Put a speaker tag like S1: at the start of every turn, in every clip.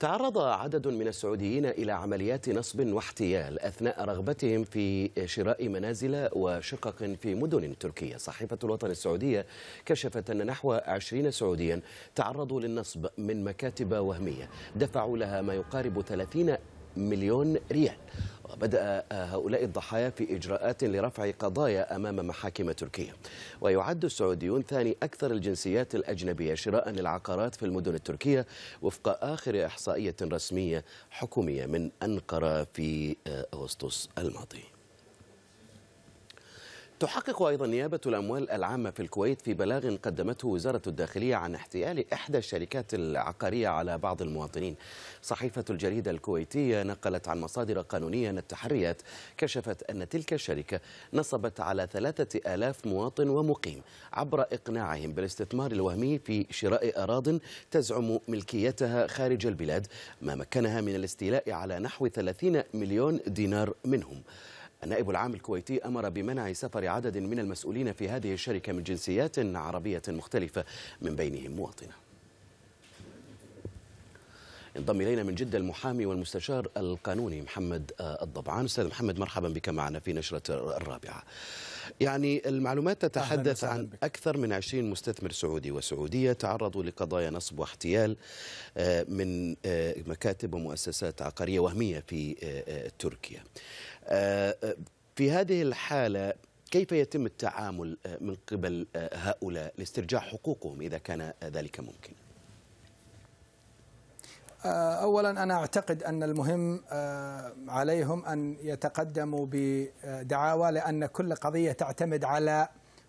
S1: تعرض عدد من السعوديين إلى عمليات نصب واحتيال أثناء رغبتهم في شراء منازل وشقق في مدن تركية صحيفة الوطن السعودية كشفت أن نحو 20 سعوديا تعرضوا للنصب من مكاتب وهمية دفعوا لها ما يقارب 30 مليون ريال بدأ آه، هؤلاء الضحايا في إجراءات لرفع قضايا أمام محاكم تركيا ويعد السعوديون ثاني أكثر الجنسيات الأجنبية شراء للعقارات في المدن التركية وفق آخر إحصائية رسمية حكومية من أنقرة في آه، أغسطس الماضي تحقق أيضا نيابة الأموال العامة في الكويت في بلاغ قدمته وزارة الداخلية عن احتيال إحدى الشركات العقارية على بعض المواطنين صحيفة الجريدة الكويتية نقلت عن مصادر قانونية أن التحريات كشفت أن تلك الشركة نصبت على ثلاثة آلاف مواطن ومقيم عبر إقناعهم بالاستثمار الوهمي في شراء أراض تزعم ملكيتها خارج البلاد ما مكنها من الاستيلاء على نحو 30 مليون دينار منهم النائب العام الكويتي أمر بمنع سفر عدد من المسؤولين في هذه الشركة من جنسيات عربية مختلفة من بينهم مواطنة انضم الينا من جده المحامي والمستشار القانوني محمد آه، الضبعان استاذ محمد مرحبا بك معنا في نشره الرابعه يعني المعلومات تتحدث عن اكثر من 20 مستثمر سعودي وسعوديه تعرضوا لقضايا نصب واحتيال آه، من آه، مكاتب ومؤسسات عقاريه وهميه في تركيا في هذه الحالة كيف يتم التعامل آه، من قبل آه، هؤلاء لاسترجاع حقوقهم إذا كان ذلك ممكن؟
S2: آه، اولا انا اعتقد ان المهم عليهم ان يتقدموا بدعاوى لان كل قضيه تعتمد على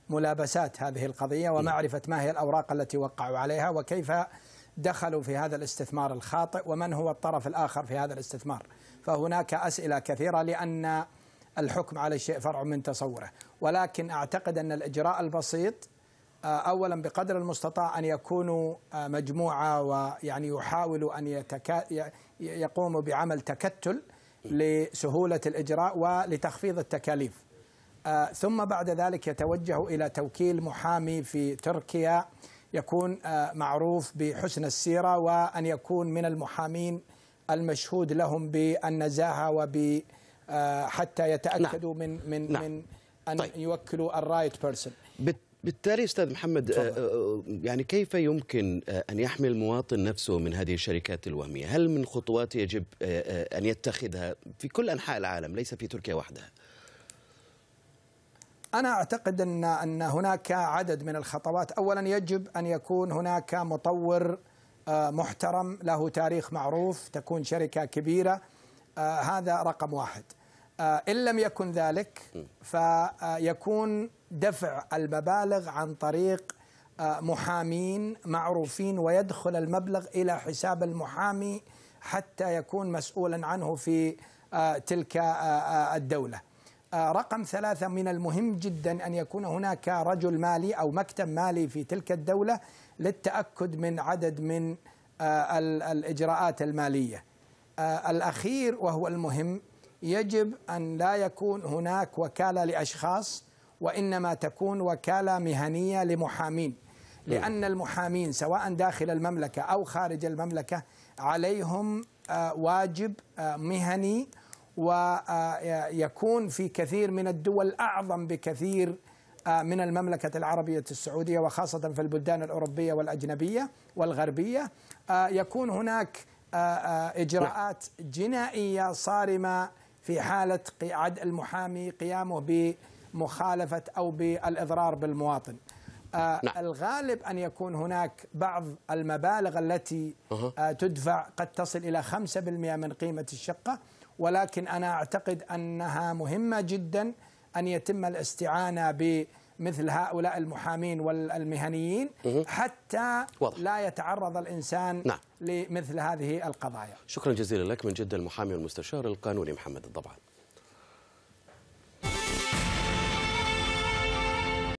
S2: ملابسات هذه القضيه ومعرفه ما هي الاوراق التي وقعوا عليها وكيف دخلوا في هذا الاستثمار الخاطئ ومن هو الطرف الآخر في هذا الاستثمار فهناك أسئلة كثيرة لأن الحكم على الشيء فرع من تصوره ولكن أعتقد أن الإجراء البسيط آه، اولا بقدر المستطاع ان يكونوا آه، مجموعه ويعني يحاولوا ان يتكا يقوموا بعمل تكتل لسهوله الاجراء ولتخفيض التكاليف. آه، ثم بعد ذلك يتوجهوا الى توكيل محامي في تركيا يكون آه، معروف بحسن السيرة وأن يكون من المحامين المشهود لهم بالنزاهة وب آه، حتى يتأكدوا نعم. من من نعم. من أن طيب. يوكلوا الرايت بيرسون بالتالي استاذ محمد
S1: طبعا. آه، يعني كيف يمكن ان يحمي المواطن نفسه من هذه الشركات الوهميه؟ هل من خطوات يجب ان يتخذها في كل انحاء العالم ليس في تركيا وحدها؟
S2: أنا أعتقد أن أن هناك عدد من الخطوات، أولا يجب أن يكون هناك مطور آه، محترم له تاريخ معروف، تكون شركة كبيرة آه، هذا رقم واحد. آه، إن لم يكن ذلك فيكون دفع المبالغ عن طريق محامين معروفين ويدخل المبلغ إلى حساب المحامي حتى يكون مسؤولا عنه في تلك الدولة. آه، رقم ثلاثة من المهم جدا أن يكون هناك رجل مالي أو مكتب مالي في تلك الدولة للتأكد من عدد من آه، الإجراءات المالية آه، الأخير وهو المهم يجب أن لا يكون هناك وكالة لأشخاص وإنما تكون وكالة مهنية لمحامين لأن المحامين سواء داخل المملكة أو خارج المملكة عليهم واجب مهني ويكون في كثير من الدول أعظم بكثير آه، من المملكة العربية السعودية وخاصة في البلدان الأوروبية والأجنبية والغربية آه، يكون هناك آه، إجراءات جنائية صارمة في حالة قعد المحامي قيامه بمخالفة أو بالإضرار بالمواطن نعم. الغالب أن يكون هناك بعض المبالغ التي تدفع قد تصل إلى 5% من قيمة الشقة ولكن انا اعتقد انها مهمه جدا ان يتم الاستعانه بمثل هؤلاء المحامين والمهنيين حتى واضح. لا يتعرض الانسان نعم. لمثل هذه القضايا.
S1: شكرا جزيلا لك من جد المحامي والمستشار القانوني محمد الضبعان.